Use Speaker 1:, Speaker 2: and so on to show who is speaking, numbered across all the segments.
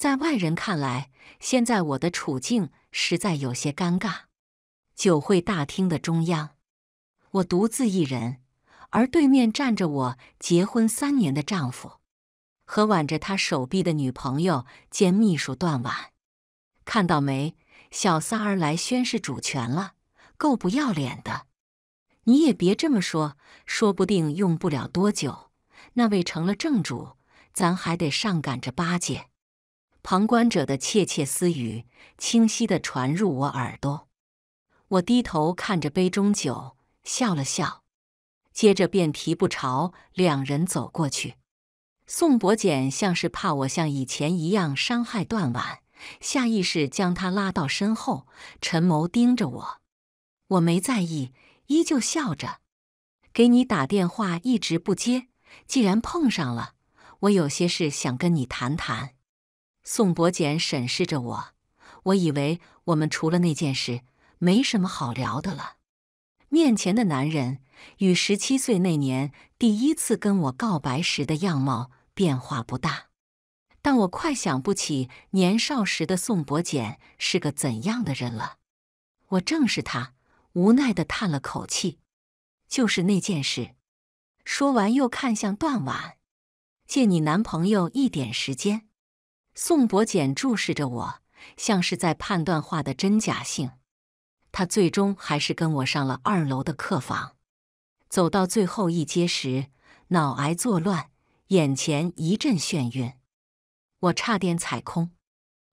Speaker 1: 在外人看来，现在我的处境实在有些尴尬。酒会大厅的中央，我独自一人，而对面站着我结婚三年的丈夫和挽着他手臂的女朋友兼秘书段婉。看到没，小三儿来宣誓主权了，够不要脸的！你也别这么说，说不定用不了多久，那位成了正主，咱还得上赶着巴结。旁观者的窃窃私语清晰地传入我耳朵。我低头看着杯中酒，笑了笑，接着便提步朝两人走过去。宋伯简像是怕我像以前一样伤害段婉，下意识将他拉到身后，沉眸盯着我。我没在意，依旧笑着。给你打电话一直不接，既然碰上了，我有些事想跟你谈谈。宋博简审视着我，我以为我们除了那件事没什么好聊的了。面前的男人与十七岁那年第一次跟我告白时的样貌变化不大，但我快想不起年少时的宋博简是个怎样的人了。我正是他，无奈地叹了口气。就是那件事。说完，又看向段婉：“借你男朋友一点时间。”宋伯简注视着我，像是在判断画的真假性。他最终还是跟我上了二楼的客房。走到最后一阶时，脑癌作乱，眼前一阵眩晕，我差点踩空，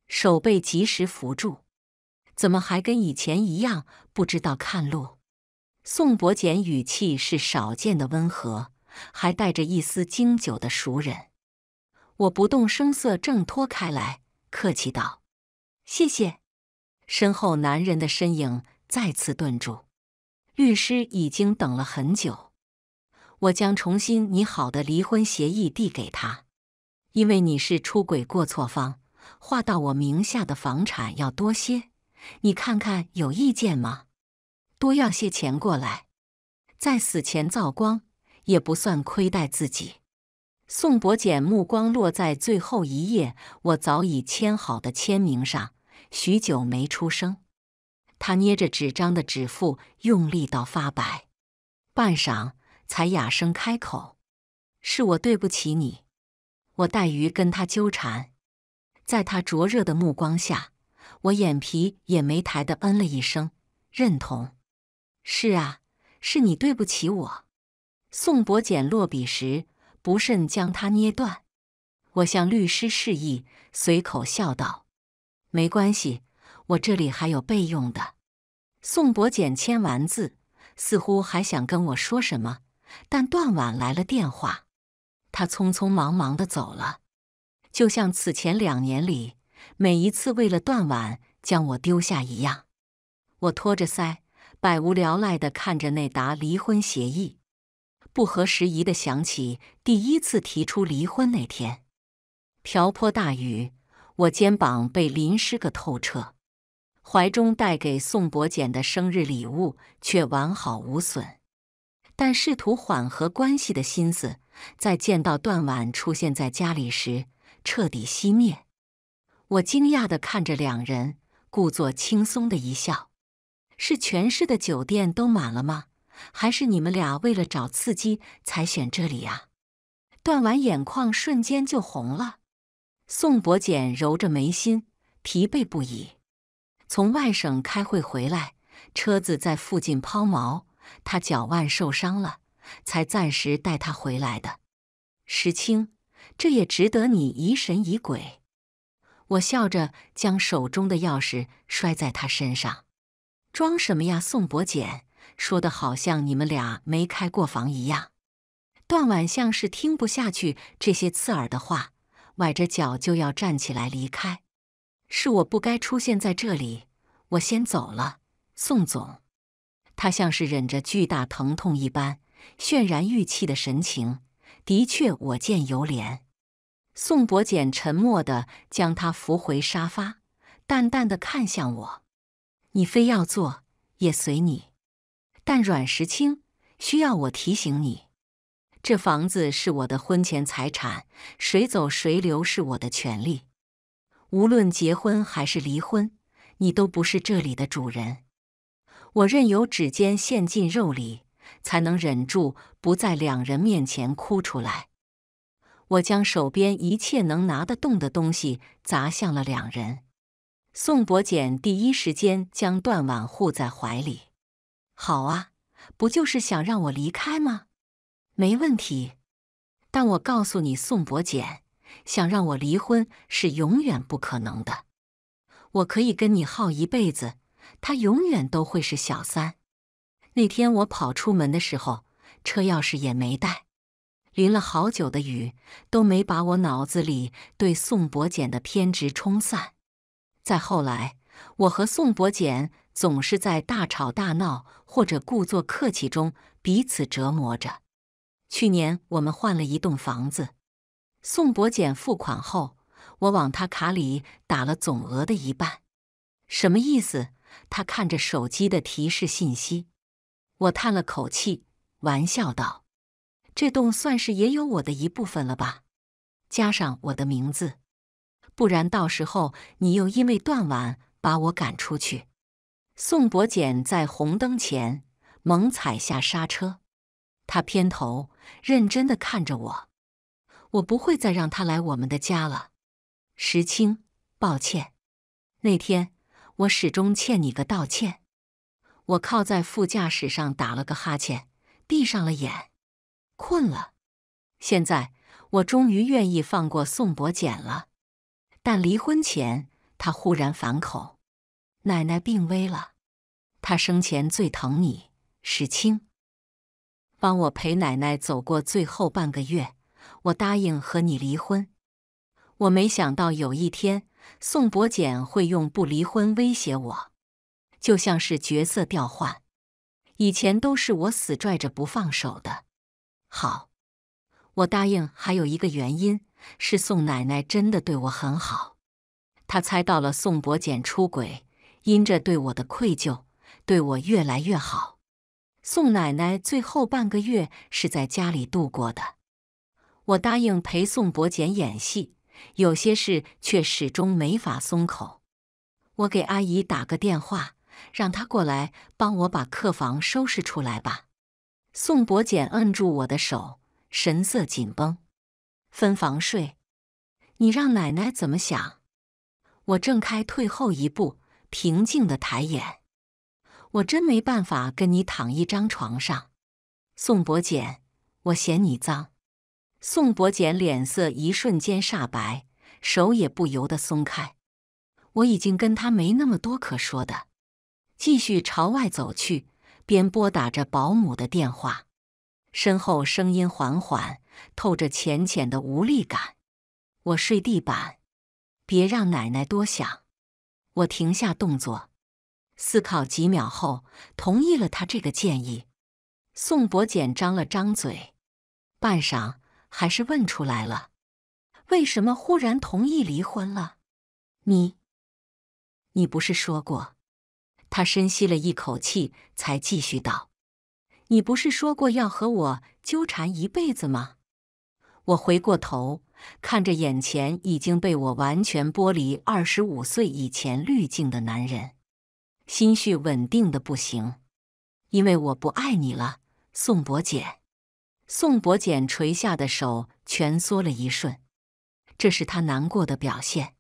Speaker 1: 手被及时扶住。怎么还跟以前一样，不知道看路？宋伯简语气是少见的温和，还带着一丝经久的熟人。我不动声色挣脱开来，客气道：“谢谢。”身后男人的身影再次顿住。律师已经等了很久。我将重新拟好的离婚协议递给他，因为你是出轨过错方，划到我名下的房产要多些。你看看有意见吗？多要些钱过来，在死前造光，也不算亏待自己。宋博简目光落在最后一页我早已签好的签名上，许久没出声。他捏着纸张的指腹，用力到发白，半晌才哑声开口：“是我对不起你。”我怠于跟他纠缠，在他灼热的目光下，我眼皮也没抬的嗯了一声，认同。“是啊，是你对不起我。”宋博简落笔时。不慎将它捏断，我向律师示意，随口笑道：“没关系，我这里还有备用的。”宋伯简签完字，似乎还想跟我说什么，但段婉来了电话，他匆匆忙忙的走了，就像此前两年里每一次为了段晚将我丢下一样。我托着腮，百无聊赖的看着那沓离婚协议。不合时宜的想起第一次提出离婚那天，瓢泼大雨，我肩膀被淋湿个透彻，怀中带给宋博简的生日礼物却完好无损。但试图缓和关系的心思，在见到段婉出现在家里时彻底熄灭。我惊讶的看着两人，故作轻松的一笑：“是全市的酒店都满了吗？”还是你们俩为了找刺激才选这里呀？段婉眼眶瞬间就红了。宋伯简揉着眉心，疲惫不已。从外省开会回来，车子在附近抛锚，他脚腕受伤了，才暂时带他回来的。石青，这也值得你疑神疑鬼？我笑着将手中的钥匙摔在他身上，装什么呀，宋伯简？说的好像你们俩没开过房一样。段婉像是听不下去这些刺耳的话，崴着脚就要站起来离开。是我不该出现在这里，我先走了，宋总。他像是忍着巨大疼痛一般，渲然欲泣的神情，的确我见犹怜。宋伯简沉默的将他扶回沙发，淡淡的看向我：“你非要坐，也随你。”但阮石清需要我提醒你，这房子是我的婚前财产，谁走谁留是我的权利。无论结婚还是离婚，你都不是这里的主人。我任由指尖陷进肉里，才能忍住不在两人面前哭出来。我将手边一切能拿得动的东西砸向了两人。宋伯简第一时间将断腕护在怀里。好啊，不就是想让我离开吗？没问题，但我告诉你，宋博简想让我离婚是永远不可能的。我可以跟你耗一辈子，他永远都会是小三。那天我跑出门的时候，车钥匙也没带，淋了好久的雨都没把我脑子里对宋博简的偏执冲散。再后来，我和宋博简总是在大吵大闹。或者故作客气中彼此折磨着。去年我们换了一栋房子，宋伯简付款后，我往他卡里打了总额的一半。什么意思？他看着手机的提示信息，我叹了口气，玩笑道：“这栋算是也有我的一部分了吧？加上我的名字，不然到时候你又因为断网把我赶出去。”宋博简在红灯前猛踩下刹车，他偏头认真的看着我：“我不会再让他来我们的家了。”石青，抱歉，那天我始终欠你个道歉。我靠在副驾驶上打了个哈欠，闭上了眼，困了。现在我终于愿意放过宋博简了，但离婚前他忽然反口。奶奶病危了，她生前最疼你，史青，帮我陪奶奶走过最后半个月。我答应和你离婚。我没想到有一天宋伯简会用不离婚威胁我，就像是角色调换，以前都是我死拽着不放手的。好，我答应。还有一个原因是宋奶奶真的对我很好，她猜到了宋伯简出轨。因着对我的愧疚，对我越来越好。宋奶奶最后半个月是在家里度过的。我答应陪宋伯简演戏，有些事却始终没法松口。我给阿姨打个电话，让她过来帮我把客房收拾出来吧。宋伯简摁住我的手，神色紧绷。分房睡，你让奶奶怎么想？我挣开，退后一步。平静的抬眼，我真没办法跟你躺一张床上。宋伯简，我嫌你脏。宋伯简脸色一瞬间煞白，手也不由得松开。我已经跟他没那么多可说的，继续朝外走去，边拨打着保姆的电话。身后声音缓缓，透着浅浅的无力感。我睡地板，别让奶奶多想。我停下动作，思考几秒后，同意了他这个建议。宋伯简张了张嘴，半晌还是问出来了：“为什么忽然同意离婚了？你……你不是说过？”他深吸了一口气，才继续道：“你不是说过要和我纠缠一辈子吗？”我回过头。看着眼前已经被我完全剥离二十五岁以前滤镜的男人，心绪稳定的不行，因为我不爱你了，宋博简。宋博简垂下的手蜷缩了一瞬，这是他难过的表现。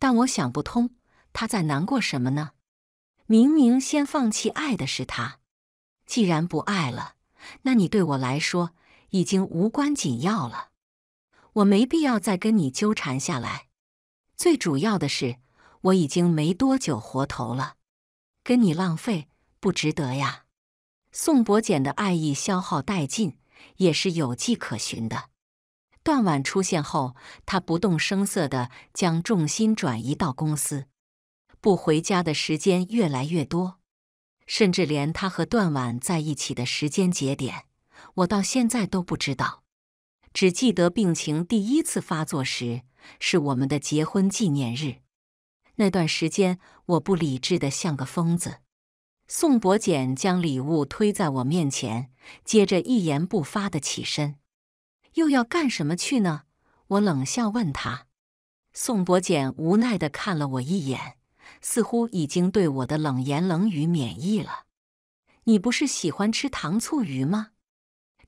Speaker 1: 但我想不通，他在难过什么呢？明明先放弃爱的是他，既然不爱了，那你对我来说已经无关紧要了。我没必要再跟你纠缠下来。最主要的是，我已经没多久活头了，跟你浪费不值得呀。宋博简的爱意消耗殆尽，也是有迹可循的。段婉出现后，他不动声色的将重心转移到公司，不回家的时间越来越多，甚至连他和段婉在一起的时间节点，我到现在都不知道。只记得病情第一次发作时是我们的结婚纪念日，那段时间我不理智的像个疯子。宋伯简将礼物推在我面前，接着一言不发的起身，又要干什么去呢？我冷笑问他。宋伯简无奈的看了我一眼，似乎已经对我的冷言冷语免疫了。你不是喜欢吃糖醋鱼吗？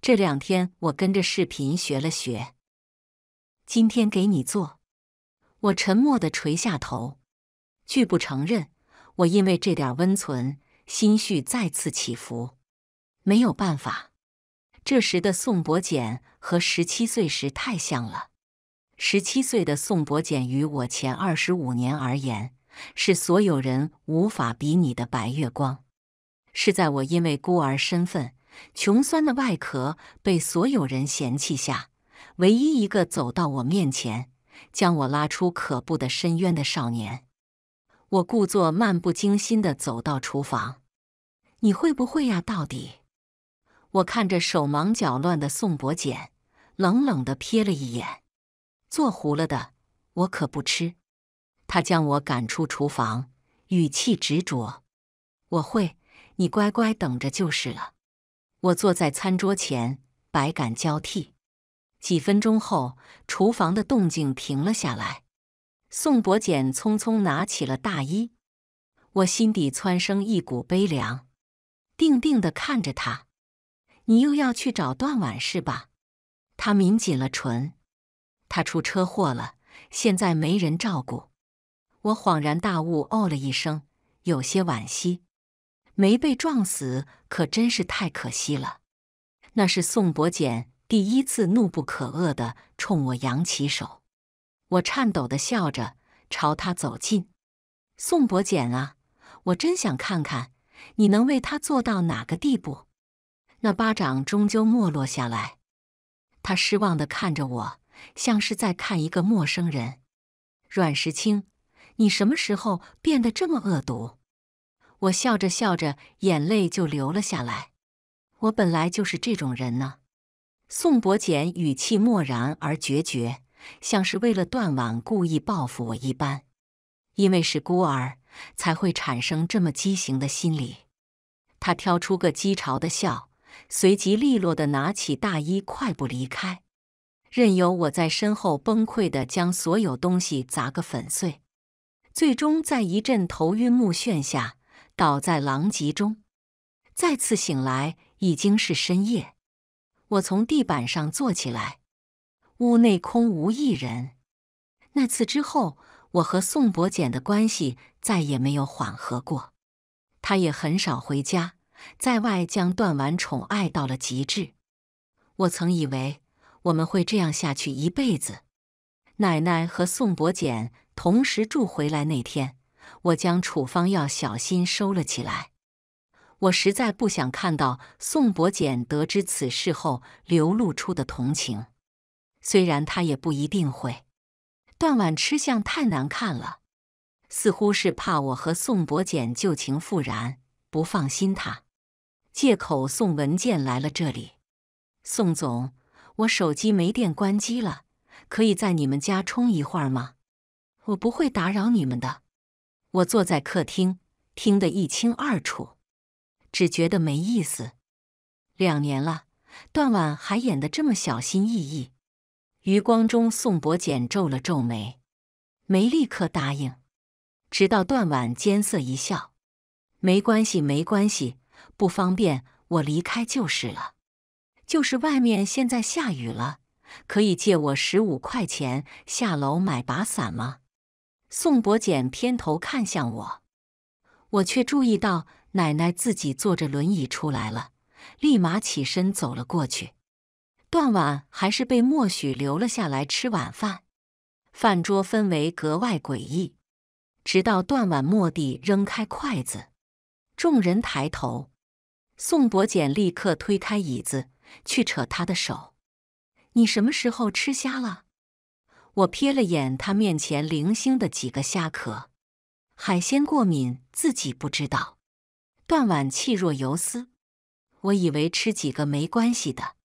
Speaker 1: 这两天我跟着视频学了学，今天给你做。我沉默的垂下头，拒不承认。我因为这点温存，心绪再次起伏。没有办法。这时的宋伯简和十七岁时太像了。十七岁的宋伯简于我前二十五年而言，是所有人无法比拟的白月光。是在我因为孤儿身份。穷酸的外壳被所有人嫌弃下，唯一一个走到我面前，将我拉出可怖的深渊的少年。我故作漫不经心地走到厨房：“你会不会呀？到底？”我看着手忙脚乱的宋伯简，冷冷地瞥了一眼：“做糊了的，我可不吃。”他将我赶出厨房，语气执着：“我会，你乖乖等着就是了。”我坐在餐桌前，百感交替。几分钟后，厨房的动静停了下来。宋博简匆匆拿起了大衣，我心底窜生一股悲凉，定定地看着他：“你又要去找段婉是吧？”他抿紧了唇：“他出车祸了，现在没人照顾。”我恍然大悟，哦了一声，有些惋惜。没被撞死可真是太可惜了。那是宋伯简第一次怒不可遏的冲我扬起手，我颤抖的笑着朝他走近。宋伯简啊，我真想看看你能为他做到哪个地步。那巴掌终究没落下来，他失望的看着我，像是在看一个陌生人。阮石清，你什么时候变得这么恶毒？我笑着笑着，眼泪就流了下来。我本来就是这种人呢。宋伯简语气漠然而决绝，像是为了断网故意报复我一般。因为是孤儿，才会产生这么畸形的心理。他挑出个讥嘲的笑，随即利落的拿起大衣，快步离开，任由我在身后崩溃的将所有东西砸个粉碎。最终在一阵头晕目眩下。倒在狼藉中，再次醒来已经是深夜。我从地板上坐起来，屋内空无一人。那次之后，我和宋伯简的关系再也没有缓和过，他也很少回家，在外将段婉宠爱到了极致。我曾以为我们会这样下去一辈子。奶奶和宋伯简同时住回来那天。我将处方药小心收了起来。我实在不想看到宋伯简得知此事后流露出的同情，虽然他也不一定会。段婉吃相太难看了，似乎是怕我和宋伯简旧情复燃，不放心他，借口送文件来了这里。宋总，我手机没电关机了，可以在你们家充一会儿吗？我不会打扰你们的。我坐在客厅，听得一清二楚，只觉得没意思。两年了，段婉还演得这么小心翼翼。余光中、宋伯简皱了皱眉，没立刻答应。直到段婉艰涩一笑：“没关系，没关系，不方便，我离开就是了。就是外面现在下雨了，可以借我十五块钱下楼买把伞吗？”宋伯简偏头看向我，我却注意到奶奶自己坐着轮椅出来了，立马起身走了过去。段婉还是被默许留了下来吃晚饭，饭桌氛围格外诡异。直到段婉蓦地扔开筷子，众人抬头，宋伯简立刻推开椅子去扯他的手：“你什么时候吃虾了？”我瞥了眼他面前零星的几个虾壳，海鲜过敏自己不知道。段婉气若游丝，我以为吃几个没关系的。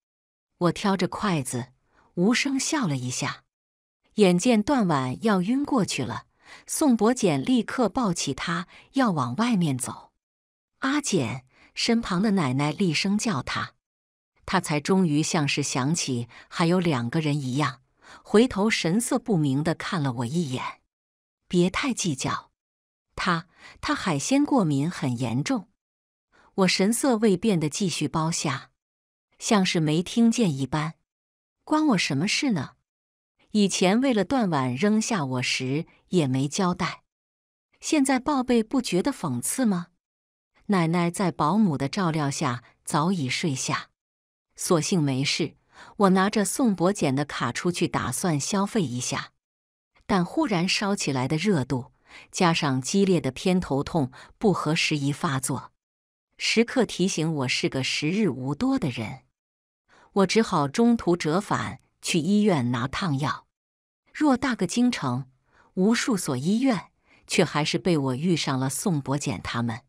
Speaker 1: 我挑着筷子，无声笑了一下。眼见段婉要晕过去了，宋伯简立刻抱起他要往外面走。阿简身旁的奶奶厉声叫他，他才终于像是想起还有两个人一样。回头神色不明的看了我一眼，别太计较，他他海鲜过敏很严重。我神色未变的继续包下，像是没听见一般，关我什么事呢？以前为了断碗扔下我时也没交代，现在报备不觉得讽刺吗？奶奶在保姆的照料下早已睡下，所幸没事。我拿着宋伯简的卡出去，打算消费一下，但忽然烧起来的热度，加上激烈的偏头痛不合时宜发作，时刻提醒我是个时日无多的人。我只好中途折返去医院拿烫药。偌大个京城，无数所医院，却还是被我遇上了宋伯简他们。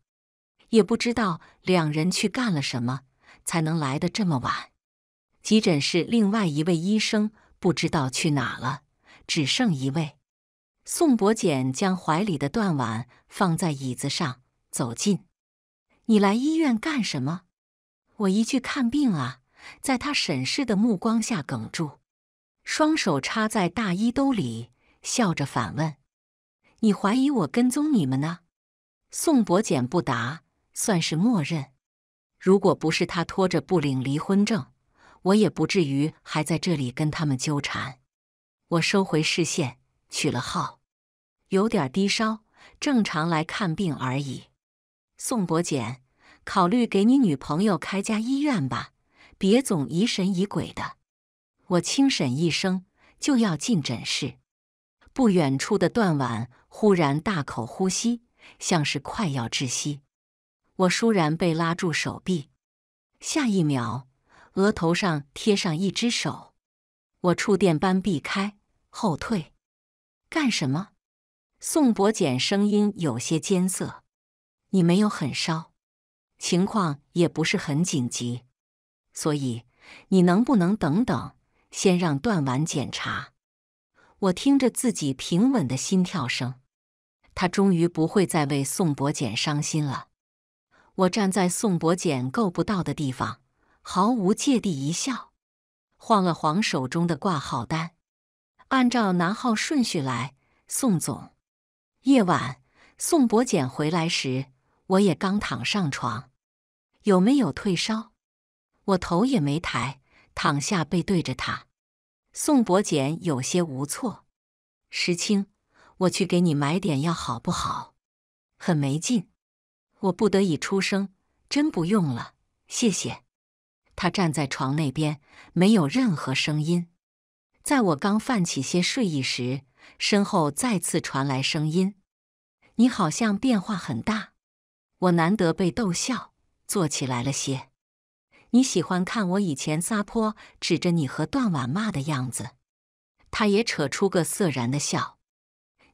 Speaker 1: 也不知道两人去干了什么，才能来的这么晚。急诊室另外一位医生不知道去哪了，只剩一位。宋博简将怀里的断腕放在椅子上，走近：“你来医院干什么？”我一去看病啊，在他审视的目光下哽住，双手插在大衣兜里，笑着反问：“你怀疑我跟踪你们呢？”宋博简不答，算是默认。如果不是他拖着不领离婚证。我也不至于还在这里跟他们纠缠。我收回视线，取了号，有点低烧，正常来看病而已。宋伯简，考虑给你女朋友开家医院吧，别总疑神疑鬼的。我轻审一声，就要进诊室。不远处的段婉忽然大口呼吸，像是快要窒息。我倏然被拉住手臂，下一秒。额头上贴上一只手，我触电般避开后退。干什么？宋伯简声音有些艰涩。你没有很烧，情况也不是很紧急，所以你能不能等等，先让段婉检查？我听着自己平稳的心跳声，他终于不会再为宋伯简伤心了。我站在宋伯简够不到的地方。毫无芥蒂一笑，晃了晃手中的挂号单，按照拿号顺序来。宋总，夜晚宋伯简回来时，我也刚躺上床，有没有退烧？我头也没抬，躺下背对着他。宋伯简有些无措，石青，我去给你买点药好不好？很没劲，我不得已出声，真不用了，谢谢。他站在床那边，没有任何声音。在我刚泛起些睡意时，身后再次传来声音：“你好像变化很大。”我难得被逗笑，坐起来了些。你喜欢看我以前撒泼，指着你和段婉骂的样子。他也扯出个色然的笑。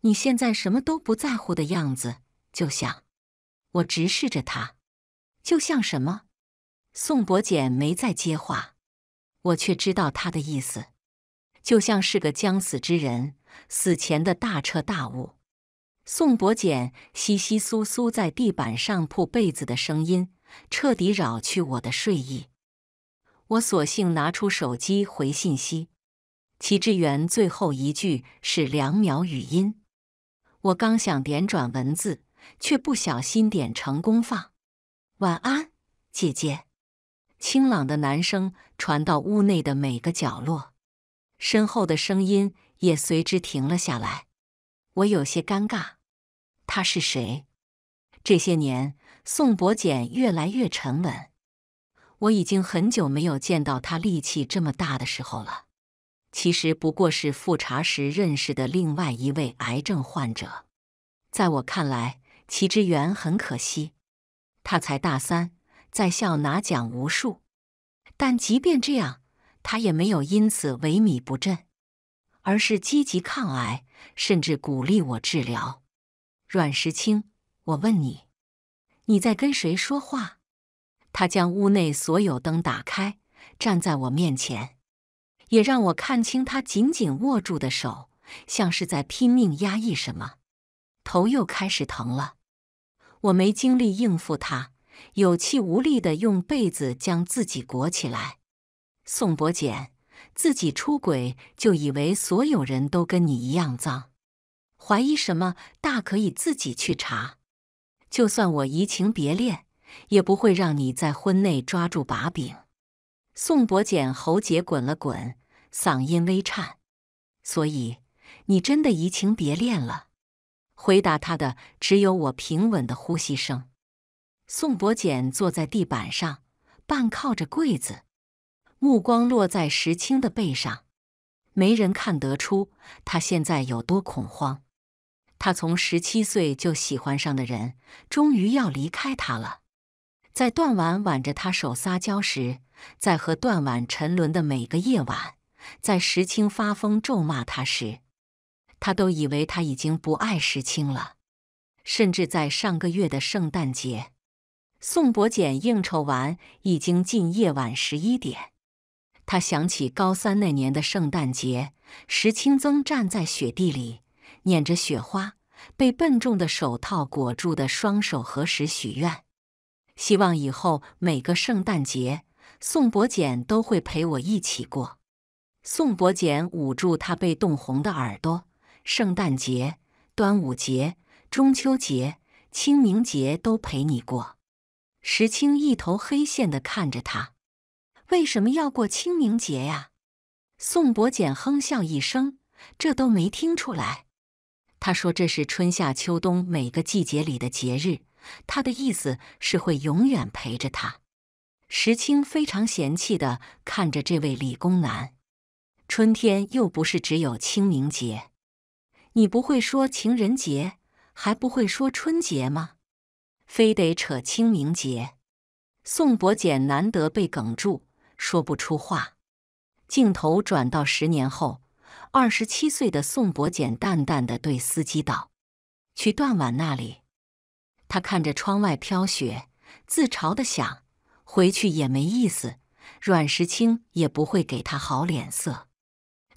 Speaker 1: 你现在什么都不在乎的样子，就像……我直视着他，就像什么？宋伯简没再接话，我却知道他的意思，就像是个将死之人死前的大彻大悟。宋伯简窸窸窣窣在地板上铺被子的声音，彻底扰去我的睡意。我索性拿出手机回信息，齐志远最后一句是两秒语音，我刚想点转文字，却不小心点成功放。晚安，姐姐。清朗的男声传到屋内的每个角落，身后的声音也随之停了下来。我有些尴尬，他是谁？这些年，宋伯简越来越沉稳。我已经很久没有见到他力气这么大的时候了。其实不过是复查时认识的另外一位癌症患者。在我看来，齐之源很可惜，他才大三。在校拿奖无数，但即便这样，他也没有因此萎靡不振，而是积极抗癌，甚至鼓励我治疗。阮石清，我问你，你在跟谁说话？他将屋内所有灯打开，站在我面前，也让我看清他紧紧握住的手，像是在拼命压抑什么。头又开始疼了，我没精力应付他。有气无力的用被子将自己裹起来。宋博简，自己出轨就以为所有人都跟你一样脏？怀疑什么，大可以自己去查。就算我移情别恋，也不会让你在婚内抓住把柄。宋博简喉结滚了滚，嗓音微颤。所以你真的移情别恋了？回答他的只有我平稳的呼吸声。宋博简坐在地板上，半靠着柜子，目光落在石青的背上。没人看得出他现在有多恐慌。他从十七岁就喜欢上的人，终于要离开他了。在段婉挽着他手撒娇时，在和段婉沉沦的每个夜晚，在石青发疯咒骂他时，他都以为他已经不爱石青了。甚至在上个月的圣诞节。宋博简应酬完，已经近夜晚十一点。他想起高三那年的圣诞节，石青曾站在雪地里，捻着雪花，被笨重的手套裹住的双手合十许愿，希望以后每个圣诞节，宋博简都会陪我一起过。宋博简捂住他被冻红的耳朵：“圣诞节、端午节、中秋节、清明节都陪你过。”石青一头黑线的看着他，为什么要过清明节呀？宋伯简哼笑一声，这都没听出来。他说这是春夏秋冬每个季节里的节日，他的意思是会永远陪着他。石青非常嫌弃的看着这位理工男，春天又不是只有清明节，你不会说情人节，还不会说春节吗？非得扯清明节，宋伯简难得被哽住，说不出话。镜头转到十年后，二十七岁的宋伯简淡淡的对司机道：“去段婉那里。”他看着窗外飘雪，自嘲的想：“回去也没意思，阮石清也不会给他好脸色。”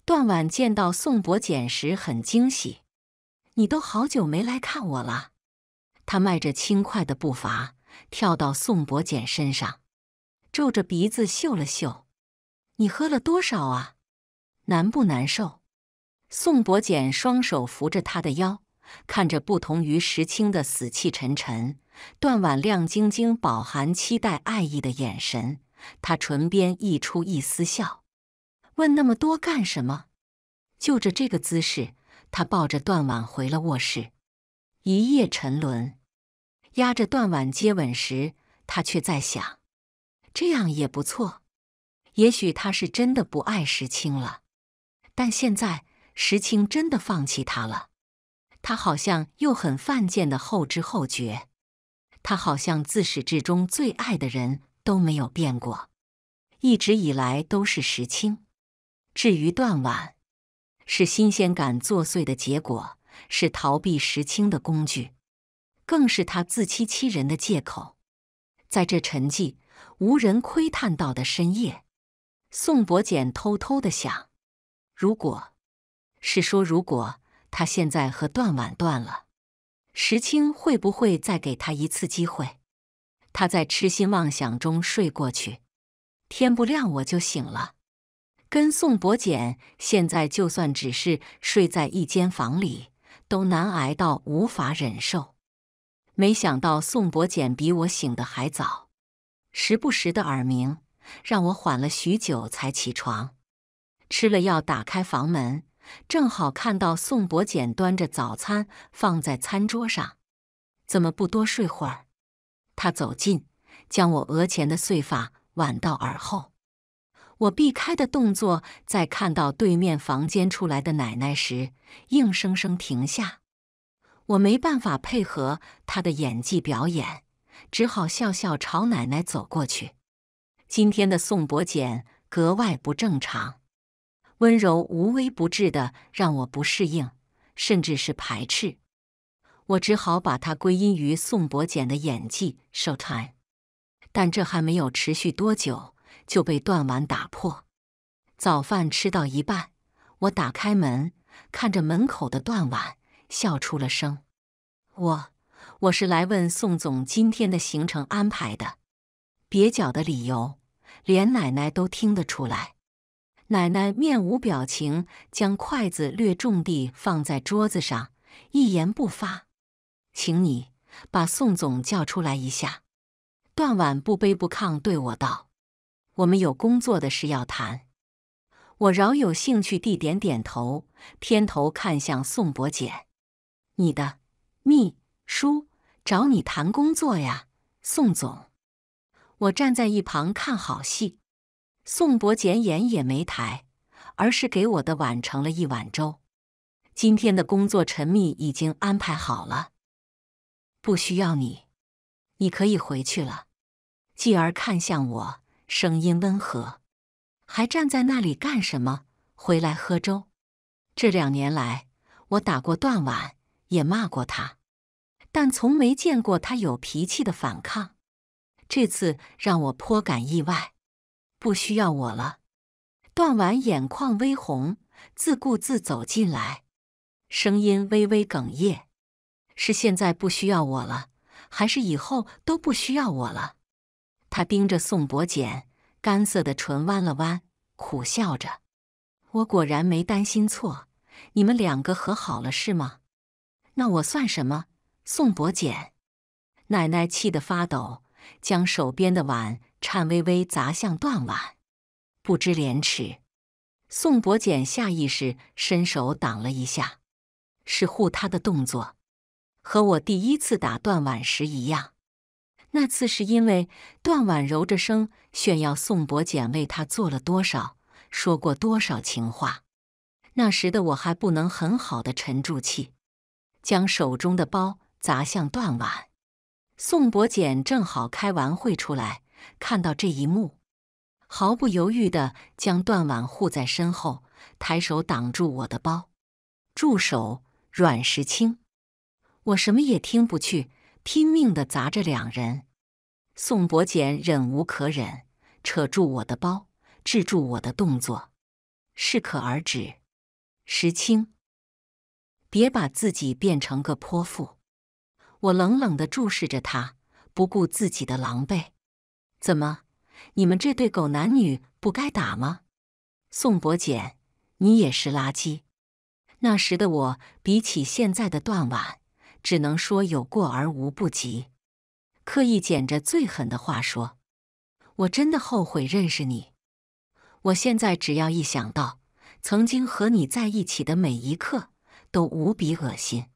Speaker 1: 段婉见到宋伯简时很惊喜：“你都好久没来看我了。”他迈着轻快的步伐跳到宋博简身上，皱着鼻子嗅了嗅：“你喝了多少啊？难不难受？”宋博简双手扶着他的腰，看着不同于石青的死气沉沉，段婉亮晶晶、饱含期待爱意的眼神，他唇边溢出一丝笑，问：“那么多干什么？”就着这个姿势，他抱着段婉回了卧室。一夜沉沦，压着断腕接吻时，他却在想，这样也不错。也许他是真的不爱石青了，但现在石青真的放弃他了。他好像又很犯贱的后知后觉，他好像自始至终最爱的人都没有变过，一直以来都是石青。至于断腕，是新鲜感作祟的结果。是逃避石青的工具，更是他自欺欺人的借口。在这沉寂、无人窥探到的深夜，宋伯简偷偷的想：如果是说，如果他现在和段婉断了，石青会不会再给他一次机会？他在痴心妄想中睡过去。天不亮我就醒了，跟宋伯简现在就算只是睡在一间房里。都难挨到无法忍受，没想到宋伯简比我醒得还早，时不时的耳鸣让我缓了许久才起床。吃了药，打开房门，正好看到宋伯简端着早餐放在餐桌上。怎么不多睡会儿？他走近，将我额前的碎发挽到耳后。我避开的动作，在看到对面房间出来的奶奶时，硬生生停下。我没办法配合她的演技表演，只好笑笑朝奶奶走过去。今天的宋伯简格外不正常，温柔无微不至的让我不适应，甚至是排斥。我只好把它归因于宋伯简的演技 Showtime，但这还没有持续多久。就被断碗打破。早饭吃到一半，我打开门，看着门口的断碗，笑出了声。我我是来问宋总今天的行程安排的，蹩脚的理由连奶奶都听得出来。奶奶面无表情，将筷子略重地放在桌子上，一言不发。请你把宋总叫出来一下。段碗不卑不亢，对我道。我们有工作的事要谈，我饶有兴趣地点点头，偏头看向宋伯简，你的秘书找你谈工作呀，宋总。我站在一旁看好戏。宋伯简眼也没抬，而是给我的碗盛了一碗粥。今天的工作陈密已经安排好了，不需要你，你可以回去了。继而看向我。声音温和，还站在那里干什么？回来喝粥。这两年来，我打过段婉，也骂过他，但从没见过他有脾气的反抗。这次让我颇感意外。不需要我了。段婉眼眶微红，自顾自走进来，声音微微哽咽：“是现在不需要我了，还是以后都不需要我了？”他盯着宋伯简，干涩的唇弯了弯，苦笑着：“我果然没担心错，你们两个和好了是吗？那我算什么？”宋伯简奶奶气得发抖，将手边的碗颤巍巍砸向断碗，不知廉耻。宋伯简下意识伸手挡了一下，是护他的动作，和我第一次打断碗时一样。那次是因为段婉柔着声炫耀宋伯简为她做了多少，说过多少情话。那时的我还不能很好的沉住气，将手中的包砸向段婉。宋伯简正好开完会出来，看到这一幕，毫不犹豫的将段婉护在身后，抬手挡住我的包。住手，阮石清！我什么也听不去。拼命地砸着两人，宋博简忍无可忍，扯住我的包，制住我的动作，适可而止。石青，别把自己变成个泼妇！我冷冷地注视着他，不顾自己的狼狈。怎么，你们这对狗男女不该打吗？宋博简，你也是垃圾。那时的我，比起现在的段婉，只能说有过而无不及。刻意捡着最狠的话说：“我真的后悔认识你。我现在只要一想到曾经和你在一起的每一刻，都无比恶心。”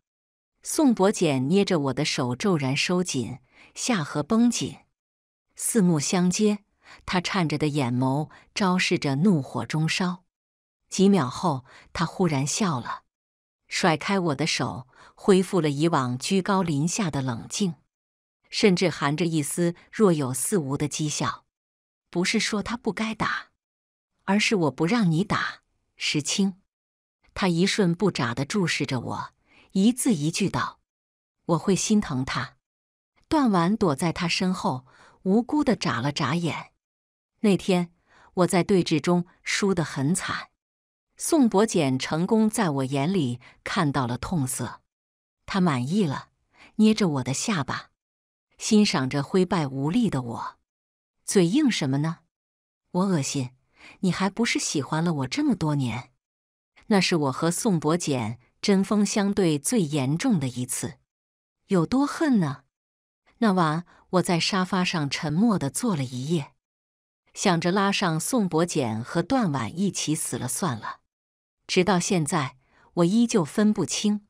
Speaker 1: 宋博简捏着我的手骤然收紧，下颌绷紧，四目相接，他颤着的眼眸昭示着怒火中烧。几秒后，他忽然笑了。甩开我的手，恢复了以往居高临下的冷静，甚至含着一丝若有似无的讥笑。不是说他不该打，而是我不让你打，石青。他一瞬不眨地注视着我，一字一句道：“我会心疼他。”段婉躲在他身后，无辜地眨了眨眼。那天我在对峙中输得很惨。宋博简成功在我眼里看到了痛色，他满意了，捏着我的下巴，欣赏着灰败无力的我，嘴硬什么呢？我恶心，你还不是喜欢了我这么多年？那是我和宋博简针锋相对最严重的一次，有多恨呢？那晚我在沙发上沉默地坐了一夜，想着拉上宋博简和段婉一起死了算了。直到现在，我依旧分不清，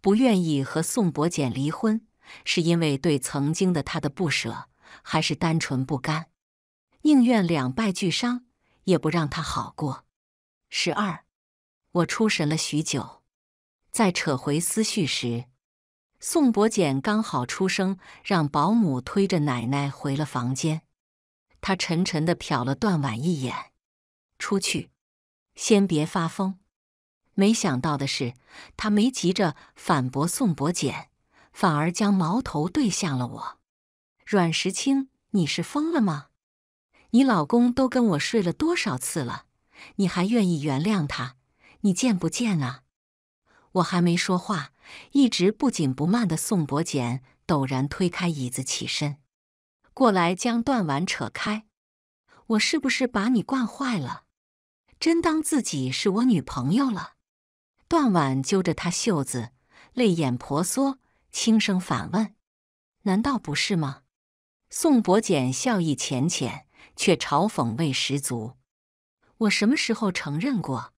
Speaker 1: 不愿意和宋伯简离婚，是因为对曾经的他的不舍，还是单纯不甘？宁愿两败俱伤，也不让他好过。十二，我出神了许久，在扯回思绪时，宋伯简刚好出声，让保姆推着奶奶回了房间。他沉沉的瞟了段婉一眼，出去，先别发疯。没想到的是，他没急着反驳宋伯简，反而将矛头对向了我。阮石清，你是疯了吗？你老公都跟我睡了多少次了，你还愿意原谅他？你贱不贱啊？我还没说话，一直不紧不慢的宋伯简陡然推开椅子起身，过来将断腕扯开。我是不是把你惯坏了？真当自己是我女朋友了？段婉揪着他袖子，泪眼婆娑，轻声反问：“难道不是吗？”宋伯简笑意浅浅，却嘲讽味十足：“我什么时候承认过？”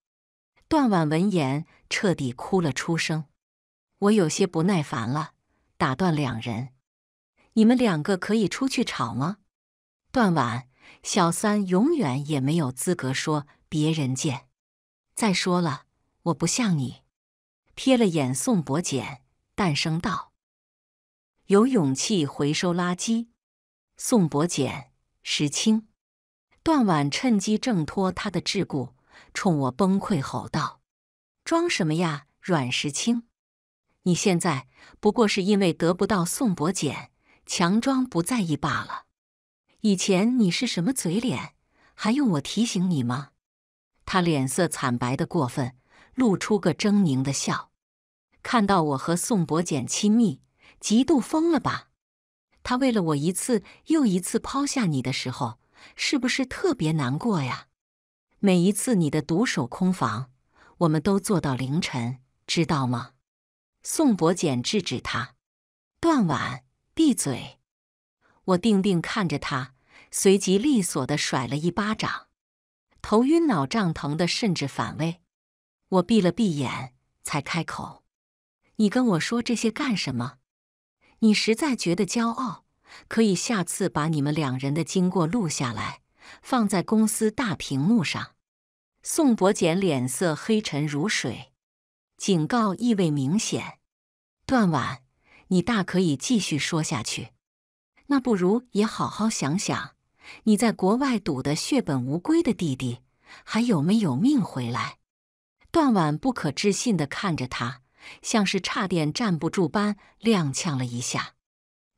Speaker 1: 段婉闻言，彻底哭了出声。我有些不耐烦了，打断两人：“你们两个可以出去吵吗？”段婉，小三永远也没有资格说别人贱。再说了。我不像你，瞥了眼宋伯简，淡声道：“有勇气回收垃圾。”宋伯简石青段婉趁机挣脱他的桎梏，冲我崩溃吼道：“装什么呀，阮石青！你现在不过是因为得不到宋伯简，强装不在意罢了。以前你是什么嘴脸，还用我提醒你吗？”他脸色惨白的过分。露出个狰狞的笑，看到我和宋伯简亲密，嫉妒疯了吧？他为了我一次又一次抛下你的时候，是不是特别难过呀？每一次你的独守空房，我们都做到凌晨，知道吗？宋伯简制止他，段腕，闭嘴！我定定看着他，随即利索的甩了一巴掌，头晕脑胀，疼的甚至反胃。我闭了闭眼，才开口：“你跟我说这些干什么？你实在觉得骄傲，可以下次把你们两人的经过录下来，放在公司大屏幕上。”宋伯简脸色黑沉如水，警告意味明显：“段婉，你大可以继续说下去。那不如也好好想想，你在国外赌得血本无归的弟弟，还有没有命回来？”段婉不可置信地看着他，像是差点站不住般踉跄了一下。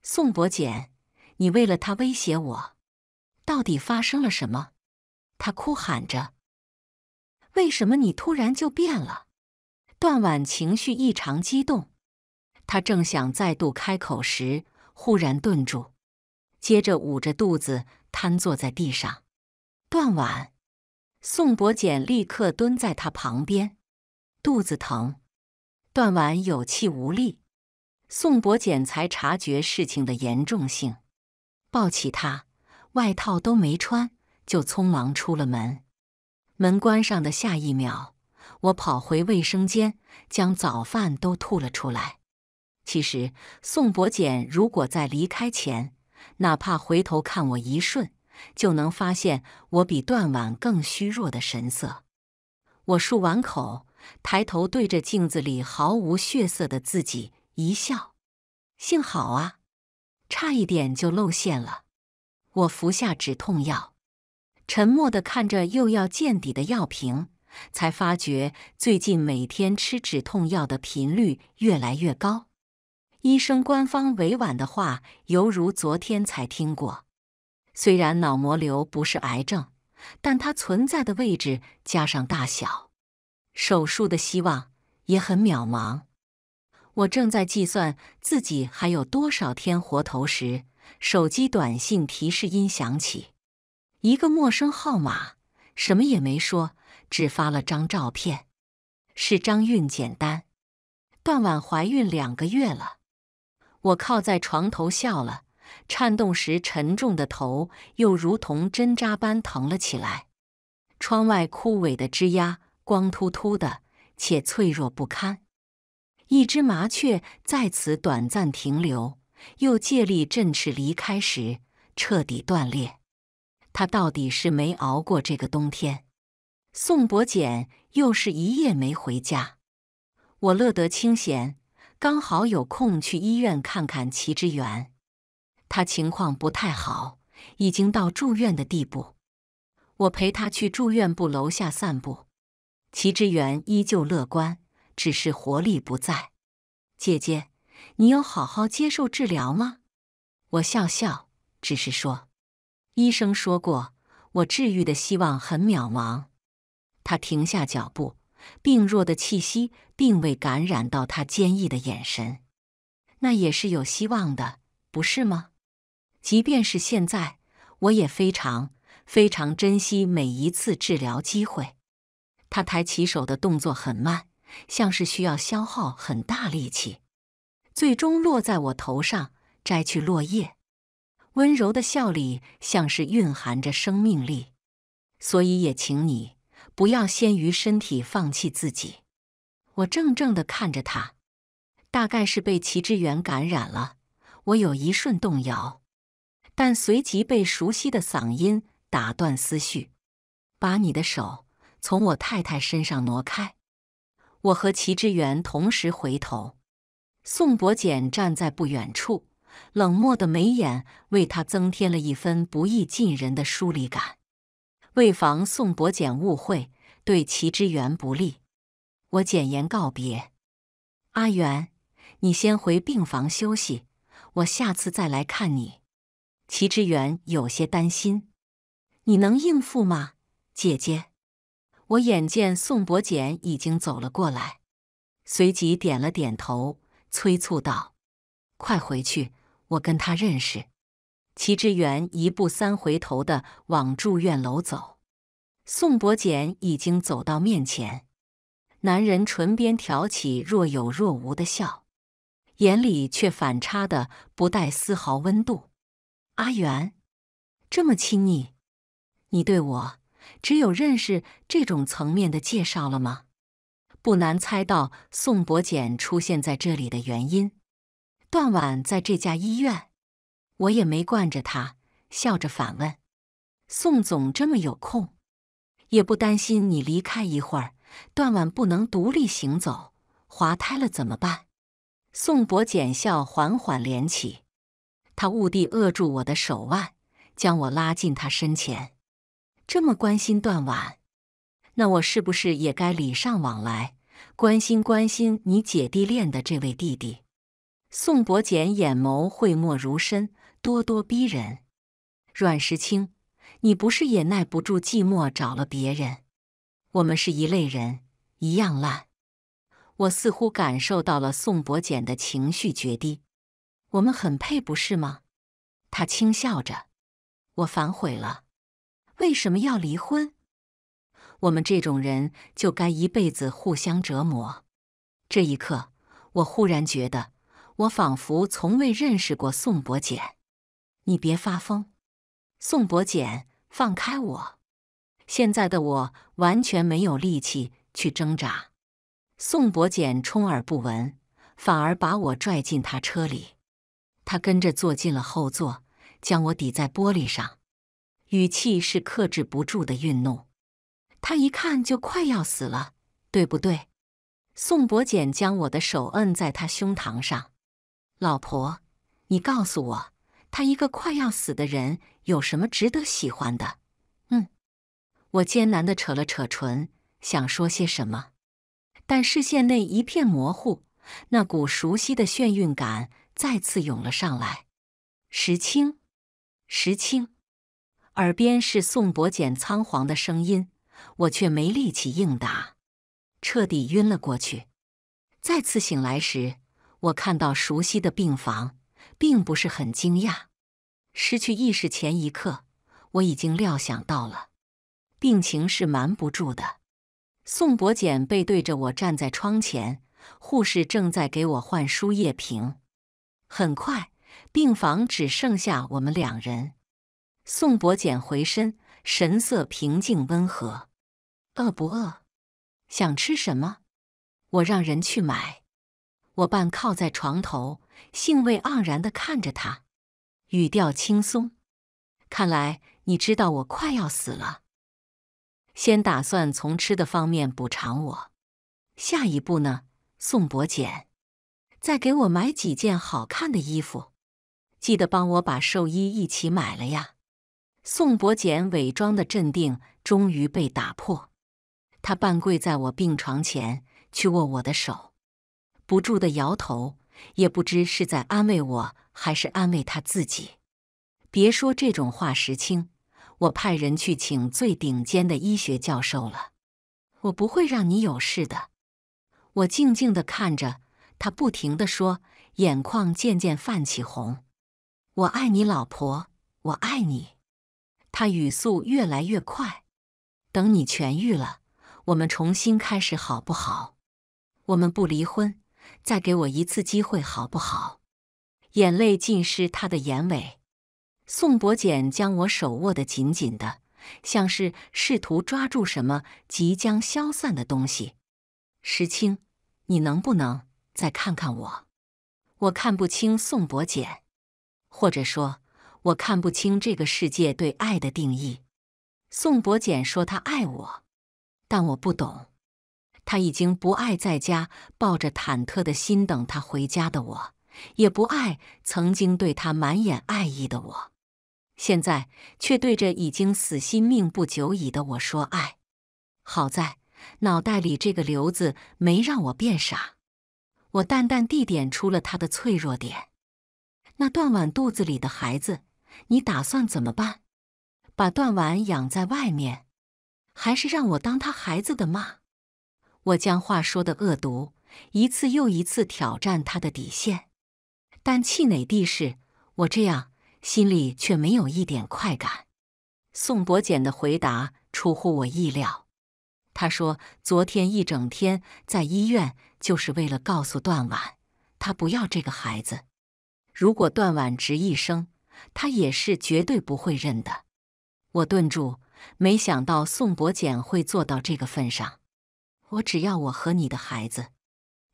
Speaker 1: 宋伯简，你为了他威胁我，到底发生了什么？他哭喊着：“为什么你突然就变了？”段婉情绪异常激动，他正想再度开口时，忽然顿住，接着捂着肚子瘫坐在地上。段婉。宋博简立刻蹲在他旁边，肚子疼，断腕有气无力。宋博简才察觉事情的严重性，抱起他，外套都没穿，就匆忙出了门。门关上的下一秒，我跑回卫生间，将早饭都吐了出来。其实，宋博简如果在离开前，哪怕回头看我一瞬。就能发现我比段婉更虚弱的神色。我漱完口，抬头对着镜子里毫无血色的自己一笑。幸好啊，差一点就露馅了。我服下止痛药，沉默的看着又要见底的药瓶，才发觉最近每天吃止痛药的频率越来越高。医生官方委婉的话，犹如昨天才听过。虽然脑膜瘤不是癌症，但它存在的位置加上大小，手术的希望也很渺茫。我正在计算自己还有多少天活头时，手机短信提示音响起，一个陌生号码，什么也没说，只发了张照片，是张孕检单。段婉怀孕两个月了，我靠在床头笑了。颤动时，沉重的头又如同针扎般疼了起来。窗外枯萎的枝桠光秃秃的，且脆弱不堪。一只麻雀在此短暂停留，又借力振翅离开时，彻底断裂。它到底是没熬过这个冬天。宋伯简又是一夜没回家，我乐得清闲，刚好有空去医院看看齐之远。他情况不太好，已经到住院的地步。我陪他去住院部楼下散步。齐之远依旧乐观，只是活力不在。姐姐，你有好好接受治疗吗？我笑笑，只是说：“医生说过，我治愈的希望很渺茫。”他停下脚步，病弱的气息并未感染到他坚毅的眼神。那也是有希望的，不是吗？即便是现在，我也非常非常珍惜每一次治疗机会。他抬起手的动作很慢，像是需要消耗很大力气，最终落在我头上，摘去落叶。温柔的笑里像是蕴含着生命力，所以也请你不要先于身体放弃自己。我怔怔的看着他，大概是被齐志远感染了，我有一瞬动摇。但随即被熟悉的嗓音打断思绪，把你的手从我太太身上挪开。我和齐之源同时回头，宋伯简站在不远处，冷漠的眉眼为他增添了一分不易近人的疏离感。为防宋伯简误会对齐之源不利，我简言告别：“阿元，你先回病房休息，我下次再来看你。”齐之远有些担心：“你能应付吗，姐姐？”我眼见宋伯简已经走了过来，随即点了点头，催促道：“快回去，我跟他认识。”齐之远一步三回头的往住院楼走，宋伯简已经走到面前，男人唇边挑起若有若无的笑，眼里却反差的不带丝毫温度。阿元，这么亲昵，你对我只有认识这种层面的介绍了吗？不难猜到宋伯简出现在这里的原因。段婉在这家医院，我也没惯着他，笑着反问：“宋总这么有空，也不担心你离开一会儿，段婉不能独立行走，滑胎了怎么办？”宋伯简笑，缓缓连起。他兀地扼住我的手腕，将我拉进他身前。这么关心段婉，那我是不是也该礼尚往来，关心关心你姐弟恋的这位弟弟？宋伯简眼眸讳莫如深，咄咄逼人。阮石清，你不是也耐不住寂寞找了别人？我们是一类人，一样烂。我似乎感受到了宋博简的情绪决堤。我们很配，不是吗？他轻笑着。我反悔了。为什么要离婚？我们这种人就该一辈子互相折磨。这一刻，我忽然觉得，我仿佛从未认识过宋伯简。你别发疯！宋伯简，放开我！现在的我完全没有力气去挣扎。宋伯简充耳不闻，反而把我拽进他车里。他跟着坐进了后座，将我抵在玻璃上，语气是克制不住的愠怒。他一看就快要死了，对不对？宋伯简将我的手摁在他胸膛上：“老婆，你告诉我，他一个快要死的人有什么值得喜欢的？”嗯。我艰难地扯了扯唇，想说些什么，但视线内一片模糊，那股熟悉的眩晕感。再次涌了上来，石青，石青，耳边是宋伯简仓皇的声音，我却没力气应答，彻底晕了过去。再次醒来时，我看到熟悉的病房，并不是很惊讶。失去意识前一刻，我已经料想到了，病情是瞒不住的。宋伯简背对着我站在窗前，护士正在给我换输液瓶。很快，病房只剩下我们两人。宋伯简回身，神色平静温和：“饿不饿？想吃什么？我让人去买。”我半靠在床头，兴味盎然地看着他，语调轻松：“看来你知道我快要死了，先打算从吃的方面补偿我。下一步呢？”宋伯简。再给我买几件好看的衣服，记得帮我把寿衣一起买了呀。宋伯简伪装的镇定终于被打破，他半跪在我病床前，去握我的手，不住的摇头，也不知是在安慰我还是安慰他自己。别说这种话，石青，我派人去请最顶尖的医学教授了，我不会让你有事的。我静静的看着。他不停的说，眼眶渐渐泛起红。我爱你，老婆，我爱你。他语速越来越快。等你痊愈了，我们重新开始好不好？我们不离婚，再给我一次机会好不好？眼泪浸湿他的眼尾。宋博简将我手握得紧紧的，像是试图抓住什么即将消散的东西。石青，你能不能？再看看我，我看不清宋博简，或者说我看不清这个世界对爱的定义。宋博简说他爱我，但我不懂。他已经不爱在家抱着忐忑的心等他回家的我，也不爱曾经对他满眼爱意的我，现在却对着已经死心命不久矣的我说爱。好在脑袋里这个瘤子没让我变傻。我淡淡地点出了他的脆弱点。那段婉肚子里的孩子，你打算怎么办？把段婉养在外面，还是让我当他孩子的妈？我将话说的恶毒，一次又一次挑战他的底线。但气馁地是，我这样心里却没有一点快感。宋伯简的回答出乎我意料。他说，昨天一整天在医院。就是为了告诉段婉，他不要这个孩子。如果段婉执意生，他也是绝对不会认的。我顿住，没想到宋伯简会做到这个份上。我只要我和你的孩子。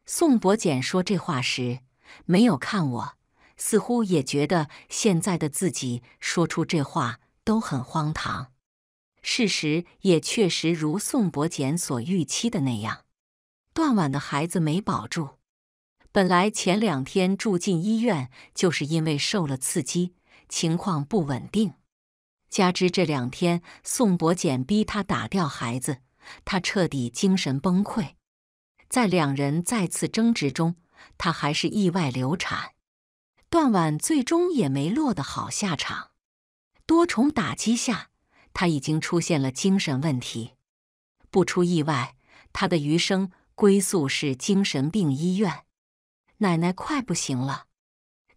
Speaker 1: 宋伯简说这话时，没有看我，似乎也觉得现在的自己说出这话都很荒唐。事实也确实如宋伯简所预期的那样。断腕的孩子没保住，本来前两天住进医院就是因为受了刺激，情况不稳定，加之这两天宋伯简逼他打掉孩子，他彻底精神崩溃。在两人再次争执中，他还是意外流产。断腕最终也没落得好下场，多重打击下，他已经出现了精神问题。不出意外，他的余生。归宿是精神病医院。奶奶快不行了，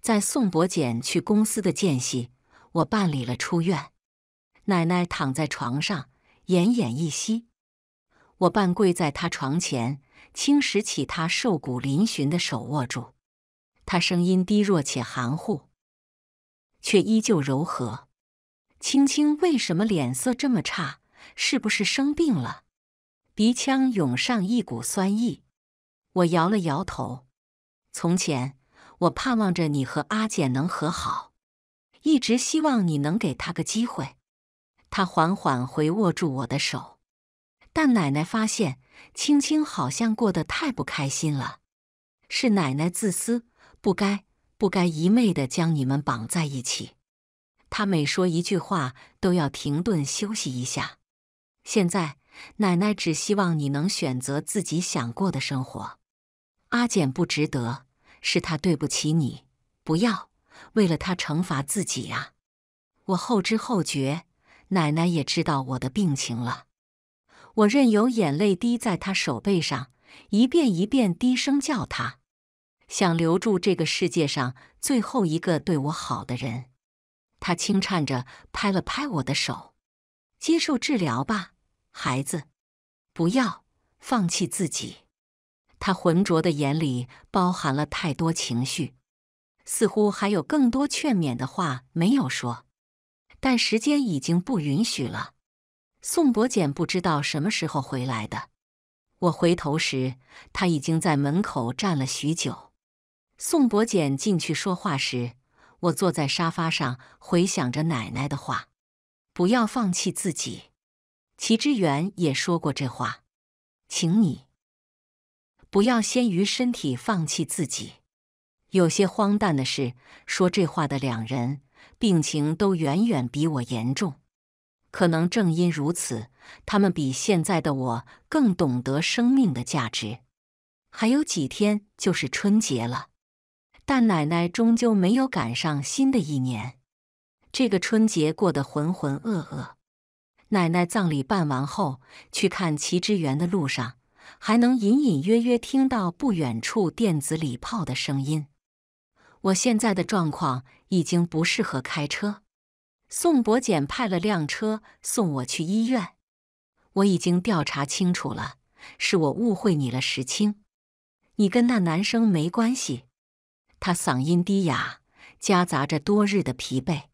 Speaker 1: 在宋伯简去公司的间隙，我办理了出院。奶奶躺在床上，奄奄一息。我半跪在她床前，轻拾起她瘦骨嶙峋的手握住。她声音低弱且含糊，却依旧柔和。青青为什么脸色这么差？是不是生病了？鼻腔涌上一股酸意，我摇了摇头。从前，我盼望着你和阿简能和好，一直希望你能给他个机会。他缓缓回握住我的手。但奶奶发现青青好像过得太不开心了，是奶奶自私，不该不该一昧的将你们绑在一起。他每说一句话都要停顿休息一下。现在。奶奶只希望你能选择自己想过的生活。阿简不值得，是他对不起你。不要为了他惩罚自己啊！我后知后觉，奶奶也知道我的病情了。我任由眼泪滴在他手背上，一遍一遍低声叫他，想留住这个世界上最后一个对我好的人。他轻颤着拍了拍我的手，接受治疗吧。孩子，不要放弃自己。他浑浊的眼里包含了太多情绪，似乎还有更多劝勉的话没有说。但时间已经不允许了。宋伯简不知道什么时候回来的。我回头时，他已经在门口站了许久。宋伯简进去说话时，我坐在沙发上回想着奶奶的话：“不要放弃自己。”齐之源也说过这话，请你不要先于身体放弃自己。有些荒诞的是，说这话的两人病情都远远比我严重，可能正因如此，他们比现在的我更懂得生命的价值。还有几天就是春节了，但奶奶终究没有赶上新的一年，这个春节过得浑浑噩噩。奶奶葬礼办完后，去看齐之源的路上，还能隐隐约约听到不远处电子礼炮的声音。我现在的状况已经不适合开车，宋伯简派了辆车送我去医院。我已经调查清楚了，是我误会你了，石青，你跟那男生没关系。他嗓音低哑，夹杂着多日的疲惫。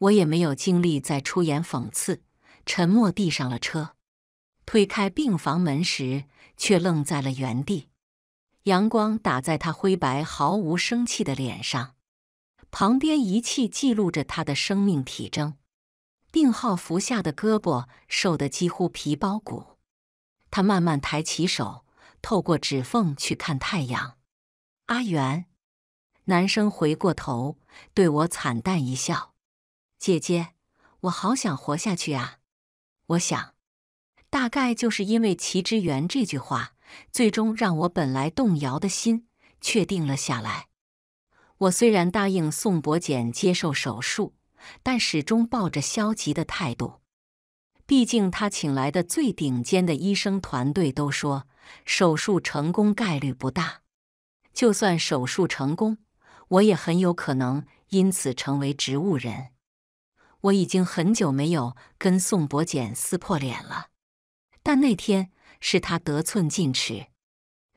Speaker 1: 我也没有精力再出言讽刺。沉默递上了车，推开病房门时，却愣在了原地。阳光打在他灰白、毫无生气的脸上，旁边仪器记录着他的生命体征。病号服下的胳膊瘦得几乎皮包骨。他慢慢抬起手，透过指缝去看太阳。阿元，男生回过头，对我惨淡一笑：“姐姐，我好想活下去啊。”我想，大概就是因为齐之源这句话，最终让我本来动摇的心确定了下来。我虽然答应宋伯简接受手术，但始终抱着消极的态度。毕竟他请来的最顶尖的医生团队都说，手术成功概率不大。就算手术成功，我也很有可能因此成为植物人。我已经很久没有跟宋伯简撕破脸了，但那天是他得寸进尺。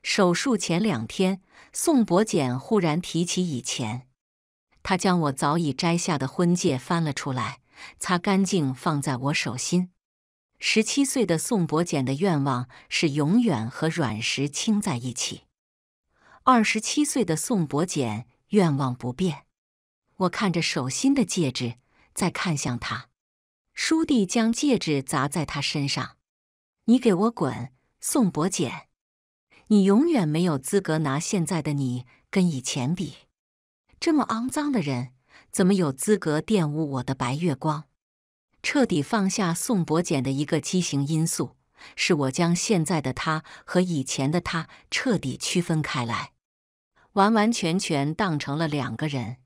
Speaker 1: 手术前两天，宋伯简忽然提起以前，他将我早已摘下的婚戒翻了出来，擦干净放在我手心。十七岁的宋伯简的愿望是永远和阮石青在一起。二十七岁的宋伯简愿望不变。我看着手心的戒指。再看向他，舒弟将戒指砸在他身上：“你给我滚，宋博简！你永远没有资格拿现在的你跟以前比。这么肮脏的人，怎么有资格玷污我的白月光？”彻底放下宋博简的一个畸形因素，是我将现在的他和以前的他彻底区分开来，完完全全当成了两个人。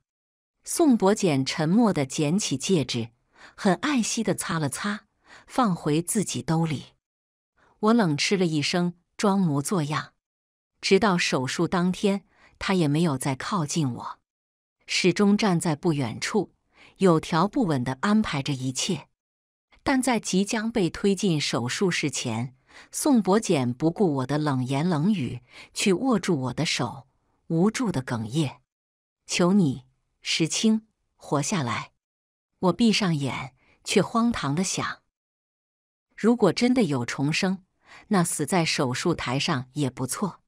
Speaker 1: 宋博简沉默地捡起戒指，很爱惜地擦了擦，放回自己兜里。我冷吃了一声，装模作样。直到手术当天，他也没有再靠近我，始终站在不远处，有条不紊地安排着一切。但在即将被推进手术室前，宋博简不顾我的冷言冷语，去握住我的手，无助的哽咽：“求你。”石青活下来，我闭上眼，却荒唐的想：如果真的有重生，那死在手术台上也不错。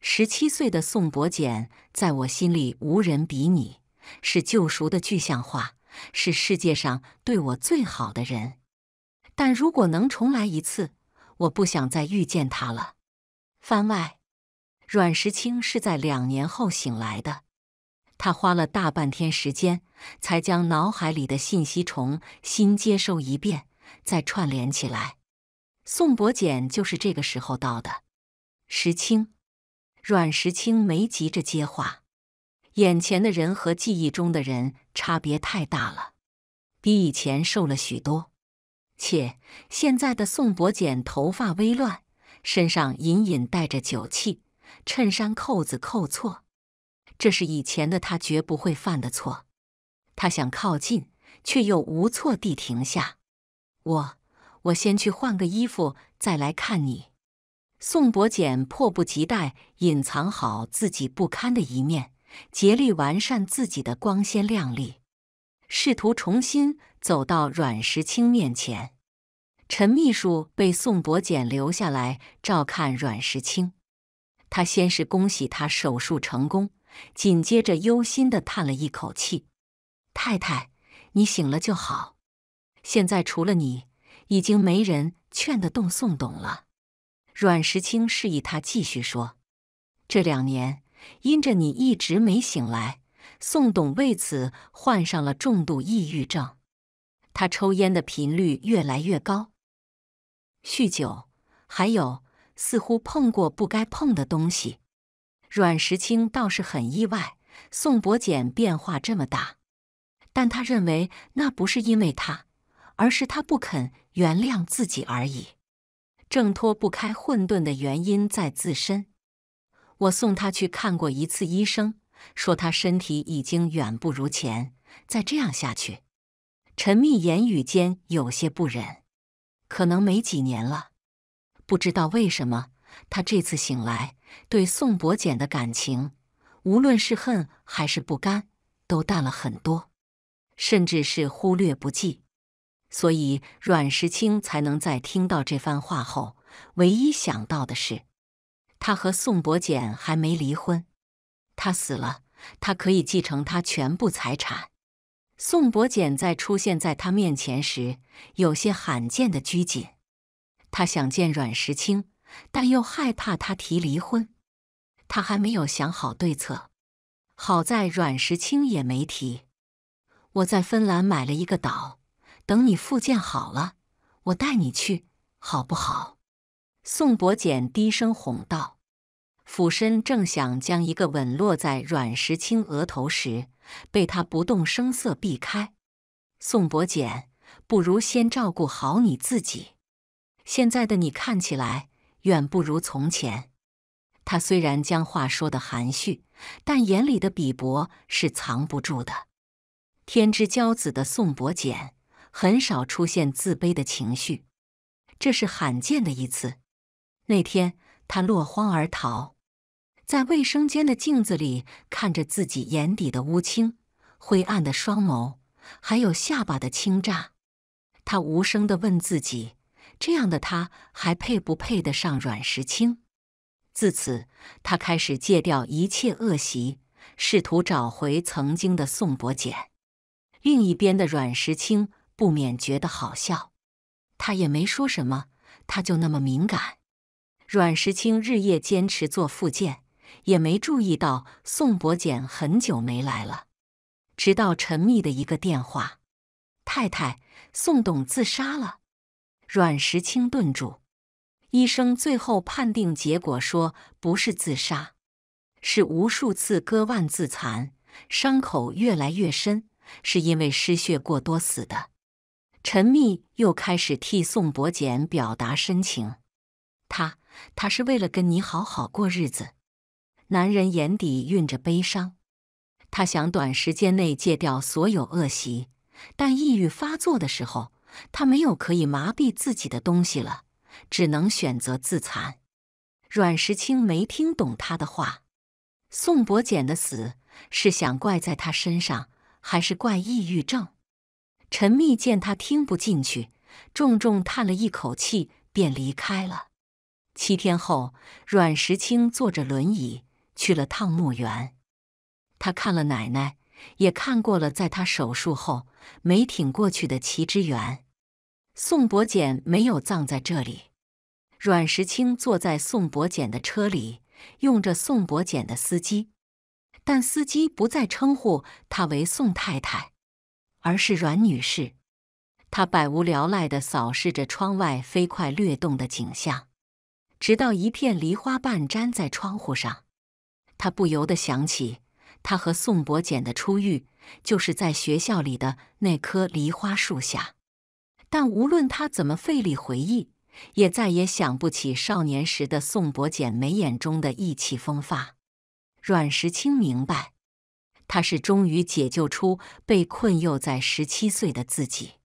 Speaker 1: 十七岁的宋博简，在我心里无人比拟，是救赎的具象化，是世界上对我最好的人。但如果能重来一次，我不想再遇见他了。番外：阮石青是在两年后醒来的。他花了大半天时间，才将脑海里的信息重新接收一遍，再串联起来。宋伯简就是这个时候到的。石青，阮石青没急着接话，眼前的人和记忆中的人差别太大了，比以前瘦了许多，且现在的宋伯简头发微乱，身上隐隐带着酒气，衬衫扣子扣错。这是以前的他绝不会犯的错，他想靠近，却又无措地停下。我，我先去换个衣服，再来看你。宋伯简迫不及待隐藏好自己不堪的一面，竭力完善自己的光鲜亮丽，试图重新走到阮石清面前。陈秘书被宋伯简留下来照看阮石清，他先是恭喜他手术成功。紧接着，忧心的叹了一口气：“太太，你醒了就好。现在除了你，已经没人劝得动宋董了。”阮石清示意他继续说：“这两年，因着你一直没醒来，宋董为此患上了重度抑郁症。他抽烟的频率越来越高，酗酒，还有似乎碰过不该碰的东西。”阮石清倒是很意外，宋伯简变化这么大，但他认为那不是因为他，而是他不肯原谅自己而已。挣脱不开混沌的原因在自身。我送他去看过一次医生，说他身体已经远不如前，再这样下去。陈密言语间有些不忍，可能没几年了，不知道为什么。他这次醒来，对宋伯简的感情，无论是恨还是不甘，都淡了很多，甚至是忽略不计。所以阮石清才能在听到这番话后，唯一想到的是，他和宋伯简还没离婚。他死了，他可以继承他全部财产。宋伯简在出现在他面前时，有些罕见的拘谨。他想见阮石清。但又害怕他提离婚，他还没有想好对策。好在阮石清也没提。我在芬兰买了一个岛，等你复健好了，我带你去，好不好？宋伯简低声哄道，俯身正想将一个吻落在阮石清额头时，被他不动声色避开。宋伯简，不如先照顾好你自己。现在的你看起来。远不如从前。他虽然将话说得含蓄，但眼里的鄙薄是藏不住的。天之骄子的宋伯简很少出现自卑的情绪，这是罕见的一次。那天他落荒而逃，在卫生间的镜子里看着自己眼底的乌青、灰暗的双眸，还有下巴的青乍，他无声的问自己。这样的他还配不配得上阮石清？自此，他开始戒掉一切恶习，试图找回曾经的宋伯简。另一边的阮石清不免觉得好笑，他也没说什么，他就那么敏感。阮石清日夜坚持做复健，也没注意到宋伯简很久没来了，直到陈密的一个电话：“太太，宋董自杀了。”阮石清顿住，医生最后判定结果说不是自杀，是无数次割腕自残，伤口越来越深，是因为失血过多死的。陈密又开始替宋伯简表达深情，他他是为了跟你好好过日子。男人眼底蕴着悲伤，他想短时间内戒掉所有恶习，但抑郁发作的时候。他没有可以麻痹自己的东西了，只能选择自残。阮石清没听懂他的话。宋伯简的死是想怪在他身上，还是怪抑郁症？陈密见他听不进去，重重叹了一口气，便离开了。七天后，阮石清坐着轮椅去了趟墓园。他看了奶奶。也看过了，在他手术后没挺过去的齐之源，宋伯简没有葬在这里。阮石清坐在宋伯简的车里，用着宋伯简的司机，但司机不再称呼他为宋太太，而是阮女士。他百无聊赖地扫视着窗外飞快掠动的景象，直到一片梨花瓣粘在窗户上，他不由得想起。他和宋伯简的初遇，就是在学校里的那棵梨花树下。但无论他怎么费力回忆，也再也想不起少年时的宋伯简眉眼中的意气风发。阮石清明白，他是终于解救出被困囿在十七岁的自己。